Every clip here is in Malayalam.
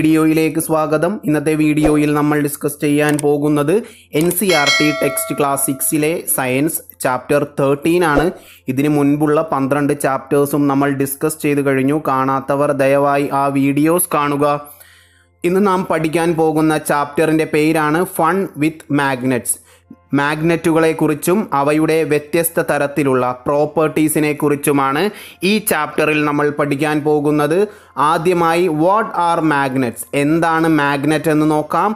വീഡിയോയിലേക്ക് സ്വാഗതം ഇന്നത്തെ വീഡിയോയിൽ നമ്മൾ ഡിസ്കസ് ചെയ്യാൻ പോകുന്നത് N C R T text class സിക്സിലെ സയൻസ് ചാപ്റ്റർ തേർട്ടീൻ ആണ് ഇതിന് മുൻപുള്ള പന്ത്രണ്ട് ചാപ്റ്റേഴ്സും നമ്മൾ ഡിസ്കസ് ചെയ്ത് കഴിഞ്ഞു കാണാത്തവർ ദയവായി ആ വീഡിയോസ് കാണുക ഇന്ന് നാം പഠിക്കാൻ പോകുന്ന ചാപ്റ്ററിൻ്റെ പേരാണ് ഫൺ വിത്ത് മാഗ്നറ്റ്സ് മാഗ്നറ്റുകളെക്കുറിച്ചും അവയുടെ വ്യത്യസ്ത തരത്തിലുള്ള കുറിച്ചുമാണ് ഈ ചാപ്റ്ററിൽ നമ്മൾ പഠിക്കാൻ പോകുന്നത് ആദ്യമായി വാട്ട് ആർ മാഗ്നറ്റ്സ് എന്താണ് മാഗ്നറ്റ് എന്ന് നോക്കാം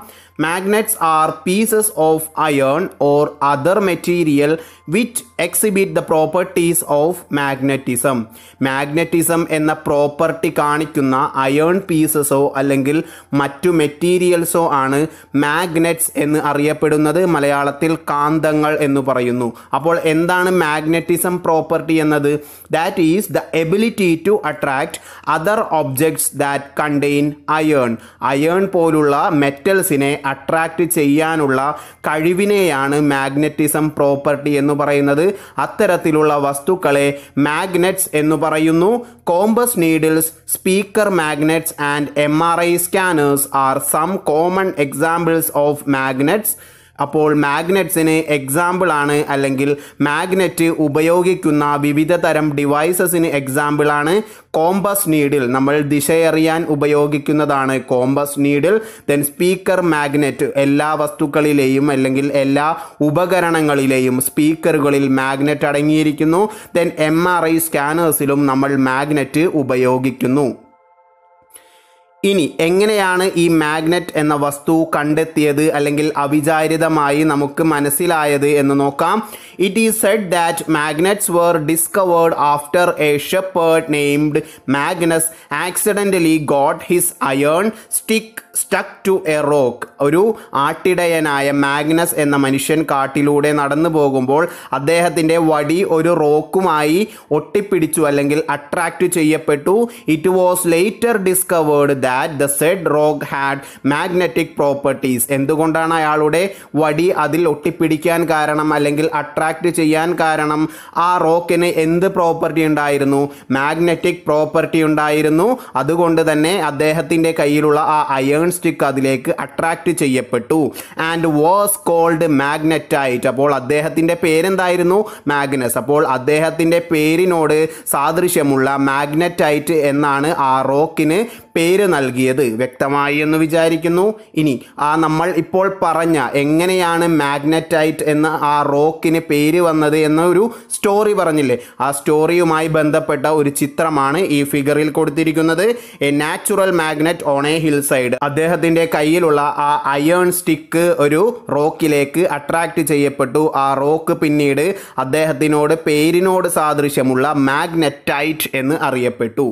magnets are pieces of iron or other material which exhibit the properties of magnetism magnetism എന്ന പ്രോപ്പർട്ടി കാണിക്കുന്ന അയേൺ പീസസോ അല്ലെങ്കിൽ മറ്റു മെറ്റീരിയൽസോ ആണ് മാഗ്നറ്റ്സ് എന്ന് അറിയപ്പെടുന്നത് മലയാളത്തിൽ കാന്തങ്ങൾ എന്ന് പറയുന്നു അപ്പോൾ എന്താണ് മാഗ്നറ്റിസം പ്രോപ്പർട്ടി എന്നത് that is the ability to attract other objects that contain iron iron പോലുള്ള മെറ്റൽസിനെ അട്രാക്ട് ചെയ്യാനുള്ള കഴിവിനെയാണ് മാഗ്നറ്റിസം പ്രോപ്പർട്ടി എന്ന് പറയുന്നത് അത്തരത്തിലുള്ള വസ്തുക്കളെ മാഗ്നറ്റ്സ് എന്ന് പറയുന്നു compass needles speaker magnets and M R I scanners are some common examples of magnets അപ്പോൾ മാഗ്നറ്റ്സിന് എക്സാമ്പിളാണ് അല്ലെങ്കിൽ മാഗ്നറ്റ് ഉപയോഗിക്കുന്ന വിവിധ തരം ഡിവൈസസിന് എക്സാമ്പിളാണ് കോമ്പസ് നീഡിൽ നമ്മൾ ദിശയറിയാൻ ഉപയോഗിക്കുന്നതാണ് compass needle then speaker magnet എല്ലാ വസ്തുക്കളിലെയും അല്ലെങ്കിൽ എല്ലാ ഉപകരണങ്ങളിലെയും സ്പീക്കറുകളിൽ മാഗ്നറ്റ് അടങ്ങിയിരിക്കുന്നു ദെൻ എം ആർ ഐ സ്കാനേഴ്സിലും നമ്മൾ മാഗ്നറ്റ് ഉപയോഗിക്കുന്നു ഇനി എങ്ങനെയാണ് ഈ മാഗ്നറ്റ് എന്ന വസ്തു കണ്ടെത്തിയത് അല്ലെങ്കിൽ അവിചാരിതമായി നമുക്ക് മനസ്സിലായത് എന്ന് നോക്കാം it is said that magnets were discovered after a shepherd named Magnus accidentally got his iron stick stuck to a rock ഒരു ആട്ടിടയനായ മാഗ്നസ് എന്ന മനുഷ്യൻ കാട്ടിലൂടെ നടന്നു പോകുമ്പോൾ അദ്ദേഹത്തിൻ്റെ വടി ഒരു റോക്കുമായി ഒട്ടിപ്പിടിച്ചു അല്ലെങ്കിൽ അട്രാക്റ്റ് ചെയ്യപ്പെട്ടു it was later discovered that that the said rock had magnetic properties എന്തുകൊണ്ടാണ് അയാളുടെ വടി അതിൽ ഒട്ടിപ്പിടിക്കാൻ കാരണം അല്ലെങ്കിൽ അട്രാക്റ്റ് ചെയ്യാൻ കാരണം ആ റോക്കിന് എന്ത് പ്രോപ്പർട്ടി ഉണ്ടായിരുന്നു മാഗ്നറ്റിക് പ്രോപ്പർട്ടി ഉണ്ടായിരുന്നു അതുകൊണ്ട് തന്നെ അദ്ദേഹത്തിൻ്റെ കയ്യിലുള്ള ആ അയേൺ സ്റ്റിക്ക് അതിലേക്ക് അട്രാക്റ്റ് ചെയ്യപ്പെട്ടു ആൻഡ് വാസ് കോൾഡ് മാഗ്നറ്റായിട്ട് അപ്പോൾ അദ്ദേഹത്തിൻ്റെ പേരെന്തായിരുന്നു മാഗ്നസ് അപ്പോൾ അദ്ദേഹത്തിൻ്റെ പേരിനോട് സാദൃശ്യമുള്ള മാഗ്നറ്റൈറ്റ് എന്നാണ് ആ റോക്കിന് പേര് നൽകിയത് വ്യക്തമായി എന്ന് വിചാരിക്കുന്നു ഇനി ആ നമ്മൾ ഇപ്പോൾ പറഞ്ഞ എങ്ങനെയാണ് മാഗ്നറ്റൈറ്റ് എന്ന ആ റോക്കിന് പേര് വന്നത് എന്നൊരു സ്റ്റോറി പറഞ്ഞില്ലേ ആ സ്റ്റോറിയുമായി ബന്ധപ്പെട്ട ഒരു ചിത്രമാണ് ഈ ഫിഗറിൽ കൊടുത്തിരിക്കുന്നത് a natural magnet on a hill side അദ്ദേഹത്തിൻ്റെ കയ്യിലുള്ള ആ അയേൺ സ്റ്റിക്ക് ഒരു റോക്കിലേക്ക് അട്രാക്റ്റ് ചെയ്യപ്പെട്ടു ആ റോക്ക് പിന്നീട് അദ്ദേഹത്തിനോട് പേരിനോട് സാദൃശ്യമുള്ള മാഗ്നറ്റൈറ്റ് എന്ന് അറിയപ്പെട്ടു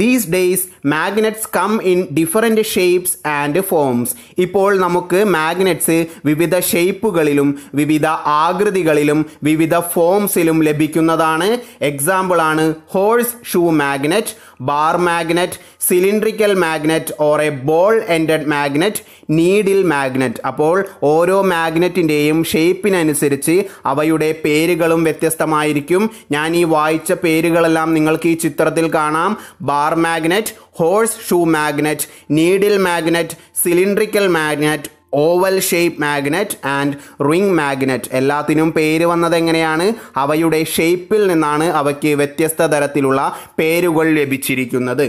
these days magnets come in different shapes and forms ഇപ്പോൾ നമുക്ക് മാഗ്നറ്റ്സ് വിവിധ ഷേപ്പുകളിലും വിവിധ ആകൃതികളിലും വിവിധ ഫോംസിലും ലഭിക്കുന്നതാണ് എക്സാമ്പിളാണ് horse shoe magnet bar magnet cylindrical magnet or a ball ended magnet needle magnet അപ്പോൾ ഓരോ മാഗ്നറ്റിൻ്റെയും ഷേപ്പിനനുസരിച്ച് അവയുടെ പേരുകളും വ്യത്യസ്തമായിരിക്കും ഞാൻ ഈ വായിച്ച പേരുകളെല്ലാം നിങ്ങൾക്ക് ഈ ചിത്രത്തിൽ കാണാം bar magnet horse shoe magnet needle magnet cylindrical magnet oval shape magnet and ring magnet എല്ലാത്തിനും പേര് വന്നത് എങ്ങനെയാണ് അവയുടെ ഷേപ്പിൽ നിന്നാണ് അവയ്ക്ക് വ്യത്യസ്ത തരത്തിലുള്ള പേരുകൾ ലഭിച്ചിരിക്കുന്നത്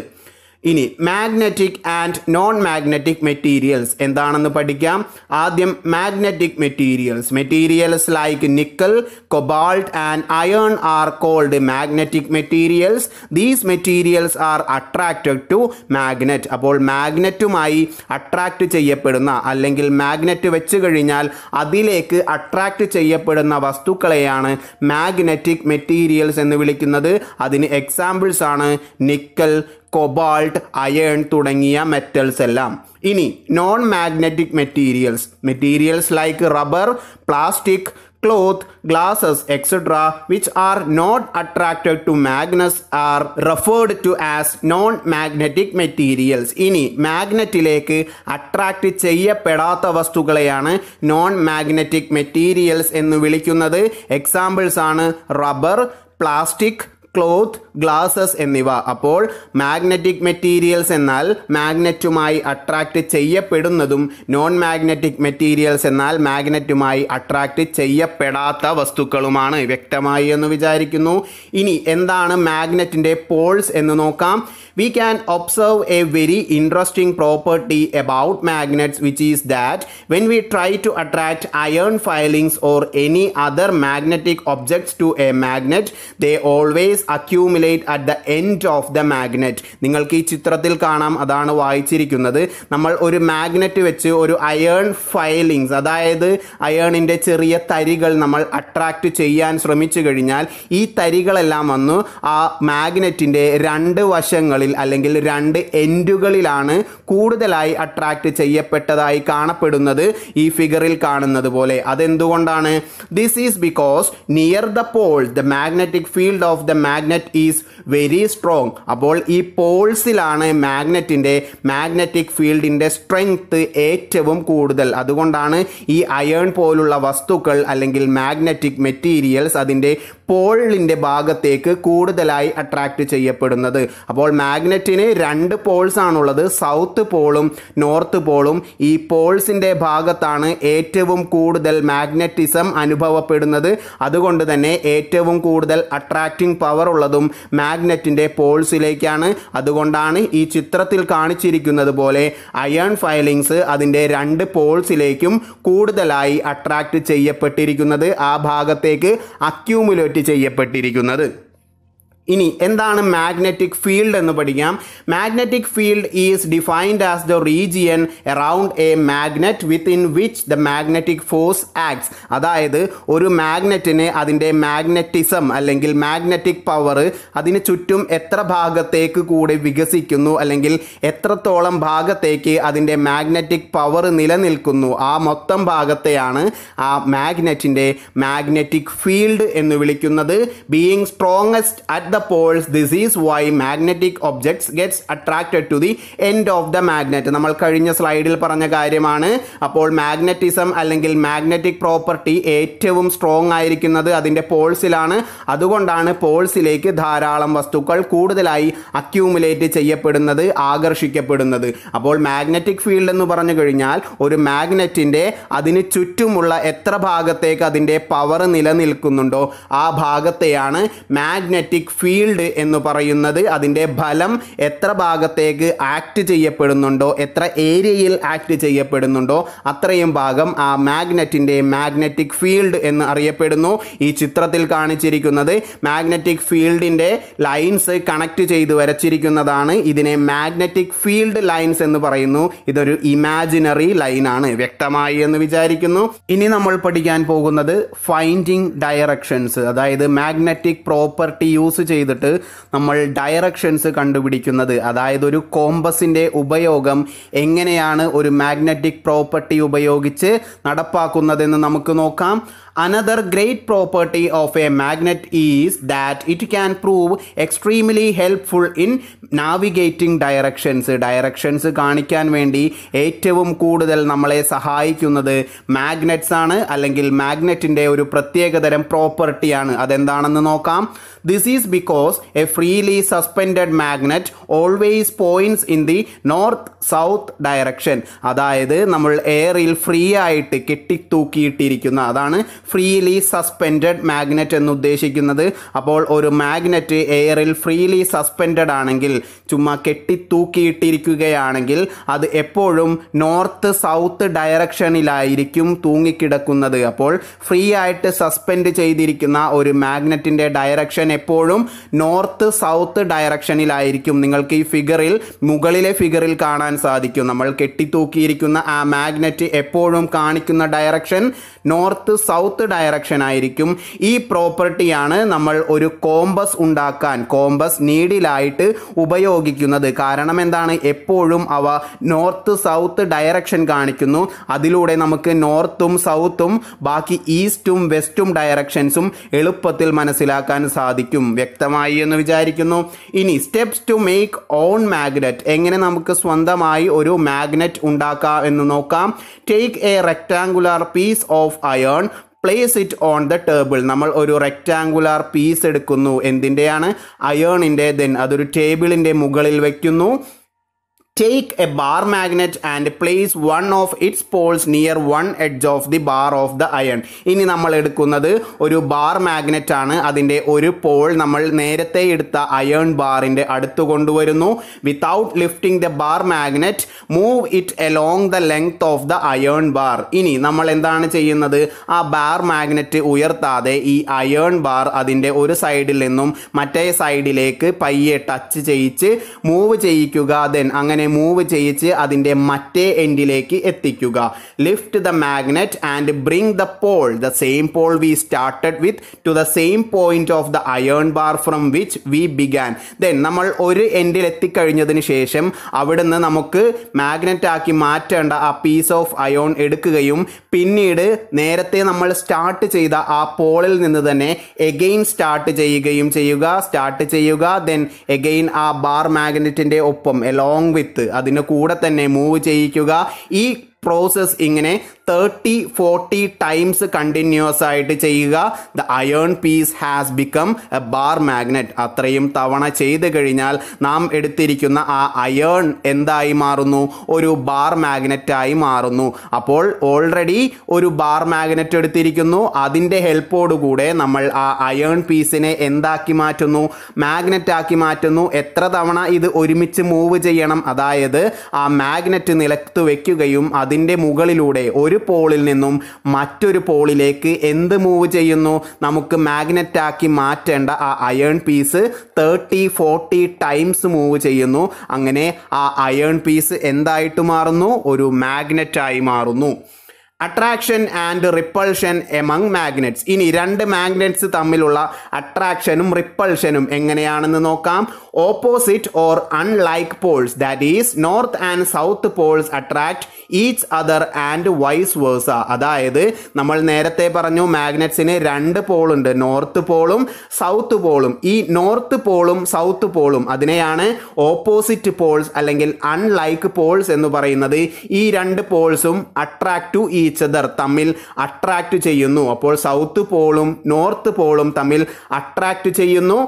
ഇനി magnetic and non magnetic materials എന്താണെന്ന് പഠിക്കാം ആദ്യം magnetic materials materials like nickel cobalt and iron are called magnetic materials these materials are attracted to magnet അപ്പോൾ മാഗ്നറ്റുമായി അട്രാക്റ്റ് ചെയ്യപ്പെടുന്ന അല്ലെങ്കിൽ മാഗ്നറ്റ് വെച്ച് കഴിഞ്ഞാൽ അതിലേക്ക് അട്രാക്റ്റ് ചെയ്യപ്പെടുന്ന വസ്തുക്കളെയാണ് മാഗ്നറ്റിക് മെറ്റീരിയൽസ് എന്ന് വിളിക്കുന്നത് അതിന് എക്സാമ്പിൾസ് ആണ് നിക്കൽ കൊബാൾട്ട് അയൺ തുടങ്ങിയ മെറ്റൽസ് എല്ലാം ഇനി non magnetic materials materials like rubber plastic cloth glasses etcetera which are not attracted to magnets are referred to as non magnetic materials ഇനി മാഗ്നറ്റിലേക്ക് അട്രാക്റ്റ് ചെയ്യപ്പെടാത്ത വസ്തുക്കളെയാണ് നോൺ മാഗ്നറ്റിക് മെറ്റീരിയൽസ് എന്ന് വിളിക്കുന്നത് എക്സാമ്പിൾസ് ആണ് റബ്ബർ പ്ലാസ്റ്റിക് ക്ലോത്ത് ഗ്ലാസസ് എന്നിവ അപ്പോൾ മാഗ്നറ്റിക് മെറ്റീരിയൽസ് എന്നാൽ മാഗ്നറ്റുമായി അട്രാക്ട് ചെയ്യപ്പെടുന്നതും നോൺ മാഗ്നറ്റിക് മെറ്റീരിയൽസ് എന്നാൽ മാഗ്നറ്റുമായി അട്രാക്ട് ചെയ്യപ്പെടാത്ത വസ്തുക്കളുമാണ് വ്യക്തമായി എന്ന് വിചാരിക്കുന്നു ഇനി എന്താണ് മാഗ്നറ്റിൻ്റെ പോൾസ് എന്ന് നോക്കാം we can observe a very interesting property about magnets which is that when we try to attract iron filings or any other magnetic objects to a magnet they always accumulate at the end of the magnet നിങ്ങൾക്ക് ഈ ചിത്രത്തിൽ കാണാം അതാണ് വായിച്ചിരിക്കുന്നത് നമ്മൾ ഒരു മാഗ്നറ്റ് വെച്ച് ഒരു അയേൺ ഫയലിങ്സ് അതായത് അയേണിൻ്റെ ചെറിയ തരികൾ നമ്മൾ അട്രാക്റ്റ് ചെയ്യാൻ ശ്രമിച്ചു കഴിഞ്ഞാൽ ഈ തരികളെല്ലാം വന്നു ആ മാഗ്നറ്റിൻ്റെ രണ്ട് വശങ്ങളിൽ പോയിന്റുകളിൽ അല്ലെങ്കിൽ രണ്ട് എൻഡുകളിലാണ് കൂടുതലായി അട്രാക്ട് ചെയ്യപ്പെട്ടതായി കാണപ്പെടുന്നത് ഈ ഫിഗറിൽ കാണുന്നത് പോലെ അതെന്തുകൊണ്ടാണ് this is because near the pole the magnetic field of the magnet is very strong അപ്പോൾ ഈ പോൾസിലാണ് മാഗ്നറ്റിൻ്റെ മാഗ്നറ്റിക് ഫീൽഡിൻ്റെ സ്ട്രെങ്ത് ഏറ്റവും കൂടുതൽ അതുകൊണ്ടാണ് ഈ അയേൺ പോലുള്ള വസ്തുക്കൾ അല്ലെങ്കിൽ മാഗ്നറ്റിക് മെറ്റീരിയൽസ് അതിൻ്റെ പോളിൻ്റെ ഭാഗത്തേക്ക് കൂടുതലായി അട്രാക്റ്റ് ചെയ്യപ്പെടുന്നത് അപ്പോൾ മാഗ്നറ്റിന് രണ്ട് പോൾസ് ആണുള്ളത് സൗത്ത് പോളും നോർത്ത് പോളും ഈ പോൾസിൻ്റെ ഭാഗത്താണ് ഏറ്റവും കൂടുതൽ മാഗ്നറ്റിസം അനുഭവപ്പെടുന്നത് അതുകൊണ്ട് തന്നെ ഏറ്റവും കൂടുതൽ അട്രാക്റ്റിംഗ് പവർ ഉള്ളതും മാഗ്നറ്റിൻ്റെ പോൾസിലേക്കാണ് അതുകൊണ്ടാണ് ഈ ചിത്രത്തിൽ കാണിച്ചിരിക്കുന്നത് പോലെ അയൺ ഫയലിങ്സ് അതിൻ്റെ രണ്ട് പോൾസിലേക്കും കൂടുതലായി അട്രാക്റ്റ് ചെയ്യപ്പെട്ടിരിക്കുന്നത് ആ ഭാഗത്തേക്ക് അക്യൂമുലേറ്റ് കൈപ്പറ്റി ചെയ്യപ്പെട്ടിരിക്കുന്നത് ഇനി എന്താണ് മാഗ്നറ്റിക് ഫീൽഡ് എന്ന് പഠിക്കാം magnetic field is defined as the region around a magnet within which the magnetic force acts അതായത് ഒരു മാഗ്നറ്റിന് അതിൻ്റെ മാഗ്നറ്റിസം അല്ലെങ്കിൽ മാഗ്നറ്റിക് പവർ അതിന് ചുറ്റും എത്ര ഭാഗത്തേക്ക് കൂടെ വികസിക്കുന്നു അല്ലെങ്കിൽ എത്രത്തോളം ഭാഗത്തേക്ക് അതിൻ്റെ മാഗ്നറ്റിക് പവർ നിലനിൽക്കുന്നു ആ മൊത്തം ഭാഗത്തെയാണ് ആ മാഗ്നറ്റിൻ്റെ മാഗ്നറ്റിക് ഫീൽഡ് എന്ന് വിളിക്കുന്നത് being strongest at the poles this is why magnetic objects gets attracted to the end of the magnet നമ്മൾ കഴിഞ്ഞ സ്ലൈഡിൽ പറഞ്ഞ കാര്യമാണ് അപ്പോൾ മാഗ്നറ്റിസം അല്ലെങ്കിൽ മാഗ്നറ്റിക് പ്രോപ്പർട്ടി ഏറ്റവും സ്ട്രോങ് ആയിരിക്കുന്നത് അതിൻ്റെ പോൾസിലാണ് അതുകൊണ്ടാണ് പോൾസിലേക്ക് ധാരാളം വസ്തുക്കൾ കൂടുതലായി അക്യൂമുലേറ്റ് ചെയ്യപ്പെടുന്നത് ആകർഷിക്കപ്പെടുന്നത് അപ്പോൾ മാഗ്നറ്റിക് ഫീൽഡ് എന്ന് പറഞ്ഞു കഴിഞ്ഞാൽ ഒരു മാഗ്നറ്റിൻ്റെ അതിന് ചുറ്റുമുള്ള എത്ര ഭാഗത്തേക്ക് അതിൻ്റെ പവർ നിലനിൽക്കുന്നുണ്ടോ ആ ഭാഗത്തെയാണ് മാഗ്നറ്റിക് ഫീൽഡ് എന്ന് പറയുന്നത് അതിൻ്റെ ഫലം എത്ര ഭാഗത്തേക്ക് ആക്ട് ചെയ്യപ്പെടുന്നുണ്ടോ എത്ര ഏരിയയിൽ ആക്ട് ചെയ്യപ്പെടുന്നുണ്ടോ അത്രയും ഭാഗം ആ മാഗ്നറ്റിൻ്റെ മാഗ്നറ്റിക് ഫീൽഡ് എന്ന് അറിയപ്പെടുന്നു ഈ ചിത്രത്തിൽ കാണിച്ചിരിക്കുന്നത് മാഗ്നറ്റിക് ഫീൽഡിൻ്റെ ലൈൻസ് കണക്ട് ചെയ്ത് വരച്ചിരിക്കുന്നതാണ് ഇതിനെ മാഗ്നറ്റിക് ഫീൽഡ് ലൈൻസ് എന്ന് പറയുന്നു ഇതൊരു ഇമാജിനറി ലൈനാണ് വ്യക്തമായി എന്ന് വിചാരിക്കുന്നു ഇനി നമ്മൾ പഠിക്കാൻ പോകുന്നത് ഫൈൻഡിങ് ഡയറക്ഷൻസ് അതായത് മാഗ്നറ്റിക് പ്രോപ്പർട്ടി യൂസ് ചെയ്തിട്ട് നമ്മൾ ഡയറക്ഷൻസ് കണ്ടുപിടിക്കുന്നത് അതായത് ഒരു കോമ്പസിൻ്റെ ഉപയോഗം എങ്ങനെയാണ് ഒരു മാഗ്നറ്റിക് പ്രോപ്പർട്ടി ഉപയോഗിച്ച് നടപ്പാക്കുന്നതെന്ന് നമുക്ക് നോക്കാം another great property of a magnet is that it can prove extremely helpful in navigating directions directions കാണിക്കാൻ വേണ്ടി ഏറ്റവും കൂടുതൽ നമ്മളെ സഹായിക്കുന്നത് മാഗ്നറ്റ്സ് ആണ് അല്ലെങ്കിൽ മാഗ്നറ്റിൻ്റെ ഒരു പ്രത്യേകതരം പ്രോപ്പർട്ടിയാണ് അതെന്താണെന്ന് നോക്കാം this is because a freely suspend magnet always points in the north south direction അതായത് നമ്മൾ എയറിൽ ഫ്രീ ആയിട്ട് കെട്ടിത്തൂക്കിയിട്ടിരിക്കുന്ന അതാണ് ഫ്രീലി സസ്പെൻഡഡ് മാഗ്നറ്റ് എന്ന് ഉദ്ദേശിക്കുന്നത് അപ്പോൾ ഒരു മാഗ്നറ്റ് എയറിൽ ഫ്രീലി സസ്പെൻഡഡ് ആണെങ്കിൽ ചുമ്മാ കെട്ടി അത് എപ്പോഴും നോർത്ത് സൗത്ത് ഡയറക്ഷനിലായിരിക്കും തൂങ്ങിക്കിടക്കുന്നത് അപ്പോൾ ഫ്രീ ആയിട്ട് സസ്പെൻഡ് ചെയ്തിരിക്കുന്ന ഒരു മാഗ്നറ്റിൻ്റെ ഡയറക്ഷൻ എപ്പോഴും നോർത്ത് സൗത്ത് ഡയറക്ഷനിലായിരിക്കും നിങ്ങൾക്ക് ഈ ഫിഗറിൽ മുകളിലെ ഫിഗറിൽ കാണാൻ സാധിക്കും നമ്മൾ കെട്ടിത്തൂക്കിയിരിക്കുന്ന ആ മാഗ്നറ്റ് എപ്പോഴും കാണിക്കുന്ന direction north south south direction ആയിരിക്കും ഈ പ്രോപ്പർട്ടിയാണ് നമ്മൾ ഒരു കോമ്പസ് ഉണ്ടാക്കാൻ കോമ്പസ് നീഡിലായിട്ട് ഉപയോഗിക്കുന്നത് കാരണം എന്താണ് എപ്പോഴും അവ നോർത്ത് സൗത്ത് ഡയറക്ഷൻ കാണിക്കുന്നു അതിലൂടെ നമുക്ക് നോർത്തും സൗത്തും ബാക്കി ഈസ്റ്റും വെസ്റ്റും ഡയറക്ഷൻസും എളുപ്പത്തിൽ മനസ്സിലാക്കാൻ സാധിക്കും വ്യക്തമായി എന്ന് വിചാരിക്കുന്നു ഇനി steps to make on magnet എങ്ങനെ നമുക്ക് സ്വന്തമായി ഒരു മാഗ്നറ്റ് ഉണ്ടാക്കാം എന്ന് നോക്കാം take a rectangular piece of iron place it on the table നമ്മൾ ഒരു റെക്റ്റാങ്കുലാർ പീസ് എടുക്കുന്നു എന്തിൻ്റെയാണ് അയേണിൻ്റെ ദെൻ അതൊരു ടേബിളിൻ്റെ മുകളിൽ വയ്ക്കുന്നു Take a bar magnet and place one of its poles near one edge of the bar of the iron. ഇനി നമ്മൾ എടുക്കുന്നത് ഒരു ബാർ മാഗ്നറ്റ് ആണ് അതിൻ്റെ ഒരു പോൾ നമ്മൾ നേരത്തെ എടുത്ത അയൺ ബാറിൻ്റെ അടുത്ത് കൊണ്ടുവരുന്നു without lifting the bar magnet move it along the length of the iron bar ഇനി നമ്മൾ എന്താണ് ചെയ്യുന്നത് ആ ബാർ മാഗ്നറ്റ് ഉയർത്താതെ ഈ അയൺ ബാർ അതിൻ്റെ ഒരു സൈഡിൽ നിന്നും മറ്റേ സൈഡിലേക്ക് പയ്യെ ടച്ച് ചെയ്യിച്ച് മൂവ് ചെയ്യിക്കുക ദെൻ അങ്ങനെ മാഗ്നറ്റിനെ മൂവ് ചെയ്യിച്ച് അതിൻ്റെ മറ്റേ എൻഡിലേക്ക് എത്തിക്കുക lift the magnet and bring the pole the same pole we started with to the same point of the iron bar from which we began then നമ്മൾ ഒരു എൻഡിൽ എത്തിക്കഴിഞ്ഞതിന് ശേഷം അവിടുന്ന് നമുക്ക് മാഗ്നറ്റ് ആക്കി മാറ്റേണ്ട ആ പീസ് ഓഫ് അയോൺ എടുക്കുകയും പിന്നീട് നേരത്തെ നമ്മൾ സ്റ്റാർട്ട് ചെയ്ത ആ പോളിൽ നിന്ന് തന്നെ എഗെയിൻ സ്റ്റാർട്ട് ചെയ്യുകയും ചെയ്യുക സ്റ്റാർട്ട് ചെയ്യുക ദെൻ എഗെയിൻ ആ ബാർ മാഗ്നറ്റിൻ്റെ ഒപ്പം എലോങ് വിത്ത് എടുത്ത് അതിൻ്റെ കൂടെ തന്നെ മൂവ് ചെയ്യിക്കുക ഈ പ്രോസസ് ഇങ്ങനെ തേർട്ടി ഫോർട്ടി ടൈംസ് കണ്ടിന്യൂസ് ആയിട്ട് ചെയ്യുക the iron piece has become a bar magnet അത്രയും തവണ ചെയ്ത് കഴിഞ്ഞാൽ നാം എടുത്തിരിക്കുന്ന ആ അയേൺ എന്തായി മാറുന്നു ഒരു ബാർ മാഗ്നറ്റായി മാറുന്നു അപ്പോൾ ഓൾറെഡി ഒരു ബാർ മാഗ്നറ്റ് എടുത്തിരിക്കുന്നു അതിൻ്റെ ഹെൽപ്പോടുകൂടെ നമ്മൾ ആ അയേൺ പീസിനെ എന്താക്കി മാറ്റുന്നു മാഗ്നറ്റാക്കി മാറ്റുന്നു എത്ര തവണ ഇത് ഒരുമിച്ച് മൂവ് ചെയ്യണം അതായത് ആ മാഗ്നറ്റ് നിലത്ത് വയ്ക്കുകയും അത് അതിൻ്റെ മുകളിലൂടെ ഒരു പോളിൽ നിന്നും മറ്റൊരു പോളിലേക്ക് എന്ത് മൂവ് ചെയ്യുന്നു നമുക്ക് മാഗ്നറ്റാക്കി മാറ്റേണ്ട ആ iron piece thirty forty times move ചെയ്യുന്നു അങ്ങനെ ആ അയേൺ പീസ് എന്തായിട്ട് മാറുന്നു ഒരു മാഗ്നറ്റായി മാറുന്നു attraction and repulsion among magnets ഇനി രണ്ട് മാഗ്നറ്റ്സ് തമ്മിലുള്ള അട്രാക്ഷനും റിപ്പൾഷനും എങ്ങനെയാണെന്ന് നോക്കാം opposite or unlike poles that is north and south poles attract each other and vice versa അതായത് നമ്മൾ നേരത്തെ പറഞ്ഞു മാഗ്നറ്റ്സിന് രണ്ട് പോളുണ്ട് നോർത്ത് പോളും സൗത്ത് പോളും ഈ നോർത്ത് പോളും സൗത്ത് പോളും അതിനെയാണ് ഓപ്പോസിറ്റ് പോൾസ് അല്ലെങ്കിൽ അൺലൈക്ക് പോൾസ് എന്ന് പറയുന്നത് ഈ രണ്ട് പോൾസും അട്രാക്ട് ടു ഈ അതർ തമ്മിൽ അട്രാക്ട് ചെയ്യുന്നു അപ്പോൾ സൗത്ത് പോളും നോർത്ത് പോളും തമ്മിൽ അട്രാക്ട് ചെയ്യുന്നു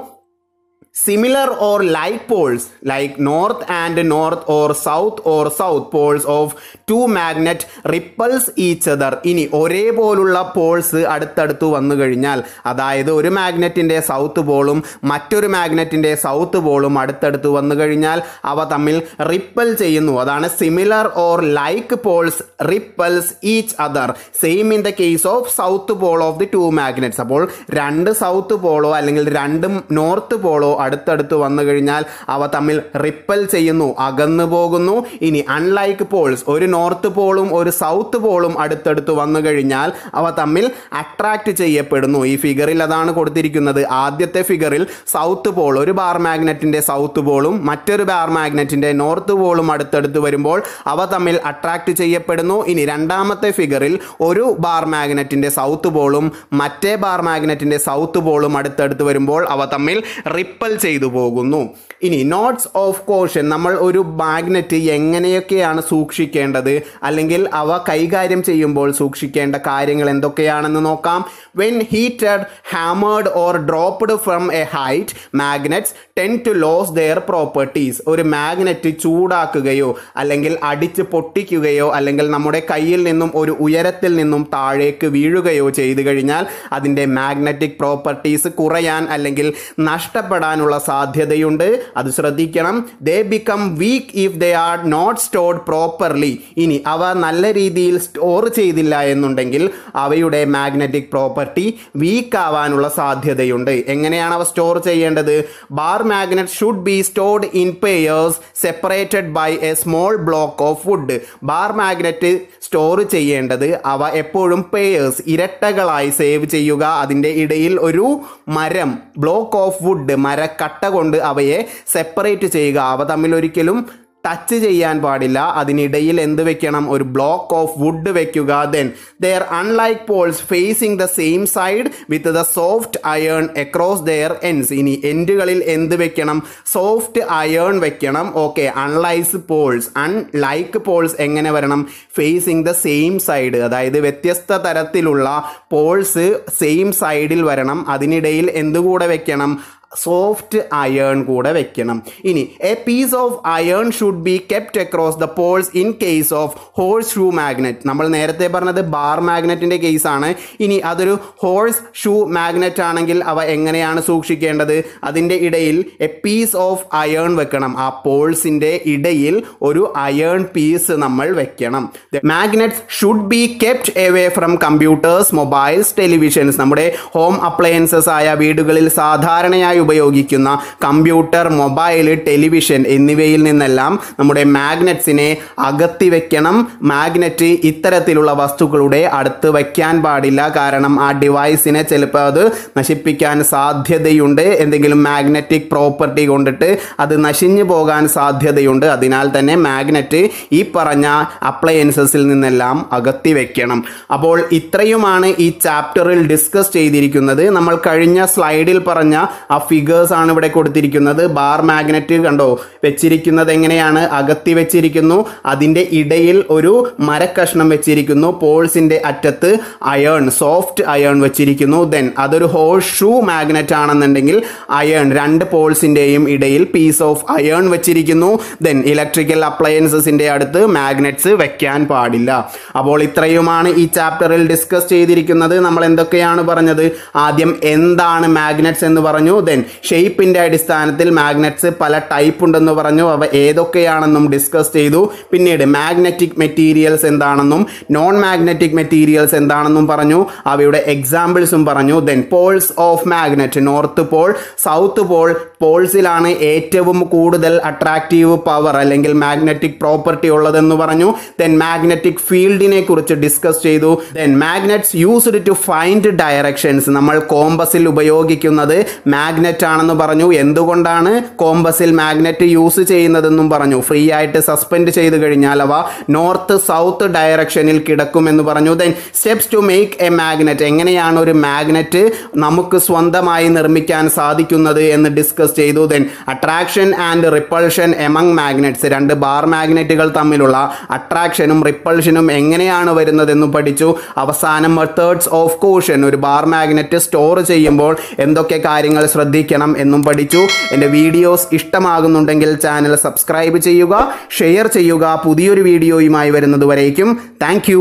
similar or like poles like north and north or south or south poles of two magnet repels each other ഇനി ഒരേപോലുള്ള പോൾസ് അടുത്തടുത്ത് വന്നു കഴിഞ്ഞാൽ അതായത് ഒരു മാഗ്നറ്റിൻ്റെ സൗത്ത് പോളും മറ്റൊരു മാഗ്നറ്റിൻ്റെ സൗത്ത് പോളും അടുത്തടുത്ത് വന്നു കഴിഞ്ഞാൽ അവ തമ്മിൽ റിപ്പൽ ചെയ്യുന്നു അതാണ് similar or like poles repels each other same in the case of south pole of the two magnets അപ്പോൾ രണ്ട് സൗത്ത് പോളോ അല്ലെങ്കിൽ രണ്ട് നോർത്ത് പോളോ അടുത്തടുത്ത് വന്നു കഴിഞ്ഞാൽ അവ തമ്മിൽ റിപ്പൽ ചെയ്യുന്നു അകന്നു പോകുന്നു ഇനി അൺലൈക്ക് പോൾസ് ഒരു നോർത്ത് പോളും ഒരു സൗത്ത് പോളും അടുത്തടുത്ത് വന്നു കഴിഞ്ഞാൽ അവ തമ്മിൽ അട്രാക്ട് ചെയ്യപ്പെടുന്നു ഈ ഫിഗറിൽ അതാണ് കൊടുത്തിരിക്കുന്നത് ആദ്യത്തെ ഫിഗറിൽ സൗത്ത് പോൾ ഒരു ബാർ മാഗ്നറ്റിൻ്റെ സൗത്ത് പോളും മറ്റൊരു ബാർ മാഗ്നറ്റിൻ്റെ നോർത്ത് പോളും അടുത്തടുത്ത് വരുമ്പോൾ അവ തമ്മിൽ അട്രാക്ട് ചെയ്യപ്പെടുന്നു ഇനി രണ്ടാമത്തെ ഫിഗറിൽ ഒരു ബാർ മാഗ്നറ്റിൻ്റെ സൗത്ത് പോളും മറ്റേ ബാർ മാഗ്നറ്റിൻ്റെ സൗത്ത് പോളും അടുത്തടുത്ത് വരുമ്പോൾ അവ തമ്മിൽ റിപ്പൽ ചെയ്തു പോകുന്നു ഇനി നോട്ട്സ് ഓഫ് കോഷൻ നമ്മൾ ഒരു മാഗ്നറ്റ് എങ്ങനെയൊക്കെയാണ് സൂക്ഷിക്കേണ്ടത് അല്ലെങ്കിൽ അവ കൈകാര്യം ചെയ്യുമ്പോൾ സൂക്ഷിക്കേണ്ട കാര്യങ്ങൾ എന്തൊക്കെയാണെന്ന് നോക്കാം when heated hammered or dropped from a height magnets tend to lose their properties ഒരു മാഗ്നറ്റ് ചൂടാക്കുകയോ അല്ലെങ്കിൽ അടിച്ച് പൊട്ടിക്കുകയോ അല്ലെങ്കിൽ നമ്മുടെ കയ്യിൽ നിന്നും ഒരു ഉയരത്തിൽ നിന്നും താഴേക്ക് വീഴുകയോ ചെയ്തു കഴിഞ്ഞാൽ അതിൻ്റെ മാഗ്നറ്റിക് പ്രോപ്പർട്ടീസ് കുറയാൻ അല്ലെങ്കിൽ നഷ്ടപ്പെടാനുള്ള ഉള്ള സാധ്യതയുണ്ട് അത് ശ്രദ്ധിക്കണം they become weak if they are not stored properly ഇനി അവ നല്ല രീതിയിൽ സ്റ്റോർ ചെയ്തില്ല എന്നുണ്ടെങ്കിൽ അവയുടെ മാഗ്നറ്റിക് പ്രോപ്പർട്ടി വീക്ക് ആവാനുള്ള സാധ്യതയുണ്ട് എങ്ങനെയാണ് അവ സ്റ്റോർ ചെയ്യേണ്ടത് bar magnet should be stored in pairs separated by a small block of wood bar magnet store ചെയ്യേണ്ടത് അവ എപ്പോഴും പേയേഴ്സ് ഇരട്ടകളായി സേവ് ചെയ്യുക അതിൻ്റെ ഇടയിൽ ഒരു മരം ബ്ലോക്ക് ഓഫ് വുഡ് മര കട്ട കൊണ്ട് അവയെ സെപ്പറേറ്റ് ചെയ്യുക അവ തമ്മിൽ ഒരിക്കലും ടച്ച് ചെയ്യാൻ പാടില്ല അതിനിടയിൽ എന്ത് വെക്കണം ഒരു ബ്ലോക്ക് ഓഫ് വുഡ് വെക്കുക then their unlike poles facing the same side with the soft iron across their ends ഇനി എൻഡുകളിൽ എന്ത് വെക്കണം സോഫ്റ്റ് അയൺ വെക്കണം okay unlike poles unlike poles എങ്ങനെ വരണം ഫേസിങ് ദ സെയിം സൈഡ് അതായത് വ്യത്യസ്ത തരത്തിലുള്ള പോൾസ് സെയിം സൈഡിൽ വരണം അതിനിടയിൽ എന്തുകൂടെ വെക്കണം സോഫ്റ്റ് അയേൺ കൂടെ വെക്കണം ഇനി a piece of iron should be kept across the poles in case of horse shoe magnet നമ്മൾ നേരത്തെ പറഞ്ഞത് ബാർ മാഗ്നറ്റിൻ്റെ കേസാണ് ഇനി അതൊരു ഹോഴ്സ് ഷൂ മാഗ്നറ്റ് ആണെങ്കിൽ അവ എങ്ങനെയാണ് സൂക്ഷിക്കേണ്ടത് അതിൻ്റെ ഇടയിൽ എ പീസ് ഓഫ് അയേൺ വെക്കണം ആ പോൾസിൻ്റെ ഇടയിൽ ഒരു അയേൺ പീസ് നമ്മൾ വെക്കണം magnets should be kept away from computers mobiles televisions നമ്മുടെ ഹോം അപ്ലയൻസസ് ആയ വീടുകളിൽ സാധാരണയായി സാധനങ്ങളായി ഉപയോഗിക്കുന്ന കമ്പ്യൂട്ടർ മൊബൈൽ ടെലിവിഷൻ എന്നിവയിൽ നിന്നെല്ലാം നമ്മുടെ മാഗ്നറ്റ്സിനെ അകത്തി വയ്ക്കണം മാഗ്നറ്റ് ഇത്തരത്തിലുള്ള വസ്തുക്കളുടെ അടുത്ത് വയ്ക്കാൻ പാടില്ല കാരണം ആ ഡിവൈസിനെ ചിലപ്പോൾ അത് നശിപ്പിക്കാൻ സാധ്യതയുണ്ട് എന്തെങ്കിലും മാഗ്നറ്റിക് പ്രോപ്പർട്ടി കൊണ്ടിട്ട് അത് നശിഞ്ഞു പോകാൻ സാധ്യതയുണ്ട് അതിനാൽ തന്നെ മാഗ്നറ്റ് ഈ പറഞ്ഞ അപ്ലയൻസസിൽ നിന്നെല്ലാം അകത്തി വയ്ക്കണം അപ്പോൾ ഇത്രയുമാണ് ഈ ചാപ്റ്ററിൽ ഡിസ്കസ് ചെയ്തിരിക്കുന്നത് നമ്മൾ കഴിഞ്ഞ സ്ലൈഡിൽ പറഞ്ഞ ആ ഫിഗേഴ്സ് ആണ് ഇവിടെ കൊടുത്തിരിക്കുന്നത് ബാർ മാഗ്നറ്റ് കണ്ടോ വെച്ചിരിക്കുന്നത് എങ്ങനെയാണ് അകത്തി വെച്ചിരിക്കുന്നു അതിൻ്റെ ഇടയിൽ ഒരു മരക്കഷ്ണം വെച്ചിരിക്കുന്നു പോൾസിൻ്റെ അറ്റത്ത് അയേൺ സോഫ്റ്റ് അയേൺ വെച്ചിരിക്കുന്നു ദെൻ അതൊരു ഹോഴ്സ് ഷൂ മാഗ്നറ്റ് ആണെന്നുണ്ടെങ്കിൽ അയേൺ രണ്ട് പോൾസിൻ്റെയും ഇടയിൽ പീസ് ഓഫ് അയേൺ വെച്ചിരിക്കുന്നു ദെൻ ഇലക്ട്രിക്കൽ അപ്ലയൻസസിൻ്റെ അടുത്ത് മാഗ്നറ്റ്സ് വെക്കാൻ പാടില്ല അപ്പോൾ ഇത്രയുമാണ് ഈ ചാപ്റ്ററിൽ ഡിസ്കസ് ചെയ്തിരിക്കുന്നത് നമ്മൾ എന്തൊക്കെയാണ് പറഞ്ഞത് ആദ്യം എന്താണ് മാഗ്നറ്റ്സ് എന്ന് പറഞ്ഞു ദെൻ ഷെയ്പ്പിൻ്റെ അടിസ്ഥാനത്തിൽ മാഗ്നറ്റ്സ് പല ടൈപ്പ് ഉണ്ടെന്ന് പറഞ്ഞു അവ ഏതൊക്കെയാണെന്നും ഡിസ്കസ് ചെയ്തു പിന്നീട് മാഗ്നറ്റിക് മെറ്റീരിയൽസ് എന്താണെന്നും നോൺ മാഗ്നറ്റിക് മെറ്റീരിയൽസ് എന്താണെന്നും പറഞ്ഞു അവയുടെ എക്സാമ്പിൾസും പറഞ്ഞു then poles of magnet north pole south pole പോൾസിലാണ് ഏറ്റവും കൂടുതൽ അട്രാക്റ്റീവ് പവർ അല്ലെങ്കിൽ മാഗ്നറ്റിക് പ്രോപ്പർട്ടി ഉള്ളതെന്ന് പറഞ്ഞു ദെൻ മാഗ്നറ്റിക് ഫീൽഡിനെ കുറിച്ച് ഡിസ്കസ് ചെയ്തു then magnets used to find directions നമ്മൾ കോമ്പസിൽ ഉപയോഗിക്കുന്നത് മാഗ്നറ്റ് ആണെന്ന് പറഞ്ഞു എന്തുകൊണ്ടാണ് കോമ്പസിൽ മാഗ്നറ്റ് യൂസ് ചെയ്യുന്നതെന്നും പറഞ്ഞു ഫ്രീ ആയിട്ട് സസ്പെൻഡ് ചെയ്ത് കഴിഞ്ഞാൽ അവ നോർത്ത് സൗത്ത് ഡയറക്ഷനിൽ കിടക്കുമെന്ന് പറഞ്ഞു then steps to make a magnet എങ്ങനെയാണ് ഒരു മാഗ്നറ്റ് നമുക്ക് സ്വന്തമായി നിർമ്മിക്കാൻ സാധിക്കുന്നത് എന്ന് ഡിസ്കസ് ഡിസ്കസ് ചെയ്തു then attraction and repulsion among magnets രണ്ട് ബാർ മാഗ്നറ്റുകൾ തമ്മിലുള്ള അട്രാക്ഷനും റിപ്പൾഷനും എങ്ങനെയാണ് വരുന്നതെന്ന് പഠിച്ചു അവസാനം മെത്തേഡ്സ് ഓഫ് കോഷൻ ഒരു ബാർ മാഗ്നറ്റ് സ്റ്റോർ ചെയ്യുമ്പോൾ എന്തൊക്കെ കാര്യങ്ങൾ ശ്രദ്ധിക്കണം എന്നും പഠിച്ചു എൻ്റെ വീഡിയോസ് ഇഷ്ടമാകുന്നുണ്ടെങ്കിൽ ചാനൽ സബ്സ്ക്രൈബ് ചെയ്യുക ഷെയർ ചെയ്യുക പുതിയൊരു വീഡിയോയുമായി വരുന്നതുവരേക്കും താങ്ക്